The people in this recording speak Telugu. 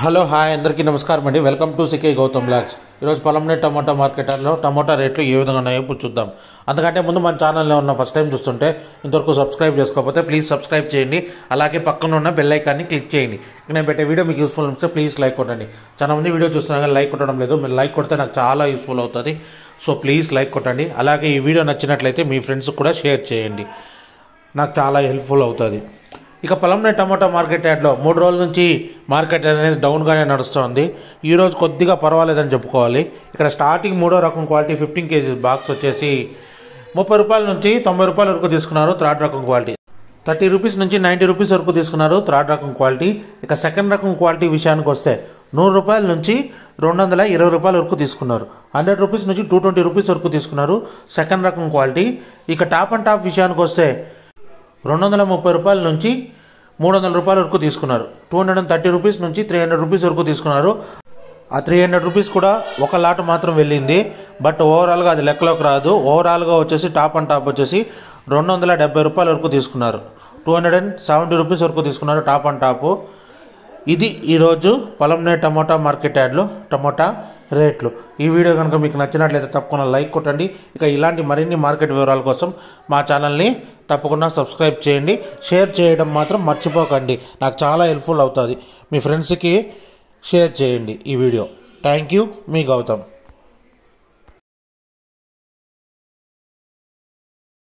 హలో హాయ్ అందరికీ నమస్కారం అండి welcome to CK Gautam blogs ఈరోజు పొలంనే టమాటా మార్కెట్లో టమాటా రేట్లు ఏ విధంగా ఉన్నాయో ఇప్పుడు చూద్దాం అందుకంటే ముందు మన ఛానల్లో ఉన్న ఫస్ట్ టైం చూస్తుంటే ఇంతవరకు సబ్స్క్రైబ్ చేసుకోకపోతే ప్లీజ్ సబ్స్క్రైబ్ చేయండి అలాగే పక్కన ఉన్న బెల్ ఐకాన్ని క్లిక్ చేయండి నేను పెట్టే వీడియో మీకు యూస్ఫుల్ ఉంటే ప్లీజ్ లైక్ కొట్టండి చాలా మంది వీడియో చూస్తున్నా లైక్ కొట్టడం లేదు మీరు లైక్ కొడితే నాకు చాలా యూస్ఫుల్ అవుతుంది సో ప్లీజ్ లైక్ కొట్టండి అలాగే ఈ వీడియో నచ్చినట్లయితే మీ ఫ్రెండ్స్ కూడా షేర్ చేయండి నాకు చాలా హెల్ప్ఫుల్ అవుతుంది ఇక పొలంలో టమాటా మార్కెట్ యార్డ్లో మూడు రోజుల నుంచి మార్కెట్ అనేది డౌన్గానే నడుస్తుంది ఈరోజు కొద్దిగా పర్వాలేదని చెప్పుకోవాలి ఇక్కడ స్టార్టింగ్ మూడో రకం క్వాలిటీ ఫిఫ్టీన్ కేజీ బాక్స్ వచ్చేసి ముప్పై రూపాయల నుంచి తొంభై రూపాయల వరకు తీసుకున్నారు థర్డ్ రకం క్వాలిటీ థర్టీ రూపీస్ నుంచి నైంటీ రూపీస్ వరకు తీసుకున్నారు థర్డ్ రకం క్వాలిటీ ఇక సెకండ్ రకం క్వాలిటీ విషయానికి వస్తే నూరు రూపాయల నుంచి రెండు వందల ఇరవై రూపాయల వరకు తీసుకున్నారు హండ్రెడ్ రూపీస్ నుంచి టూ ట్వంటీ రూపీస్ వరకు తీసుకున్నారు సెకండ్ రకం క్వాలిటీ ఇక టాప్ అండ్ టాప్ విషయానికి వస్తే రెండు వందల ముప్పై రూపాయల నుంచి మూడు వందల రూపాయల వరకు తీసుకున్నారు two hundred and thirty rupees నుంచి త్రీ హండ్రెడ్ రూపీస్ వరకు తీసుకున్నారు ఆ త్రీ హండ్రెడ్ రూపీస్ కూడా ఒక లాట్ మాత్రం వెళ్ళింది బట్ ఓవరాల్గా అది లెక్కలోకి రాదు ఓవరాల్గా వచ్చేసి టాప్ అండ్ టాప్ వచ్చేసి రెండు వందల డెబ్బై రూపాయల వరకు తీసుకున్నారు two hundred and seventy rupees వరకు తీసుకున్నారు టాప్ అండ్ టాపు ఇది ఈరోజు పొలంనే టమోటా మార్కెట్ యాడ్లో టమోటా రేట్లు ఈ వీడియో కనుక మీకు నచ్చినట్లయితే తప్పకుండా లైక్ కొట్టండి ఇక ఇలాంటి మరిన్ని మార్కెట్ వివరాల కోసం మా ఛానల్ని తప్పకుండా సబ్స్క్రైబ్ చేయండి షేర్ చేయడం మాత్రం మర్చిపోకండి నాకు చాలా హెల్ప్ఫుల్ అవుతుంది మీ ఫ్రెండ్స్కి షేర్ చేయండి ఈ వీడియో థ్యాంక్ యూ మీ గౌతమ్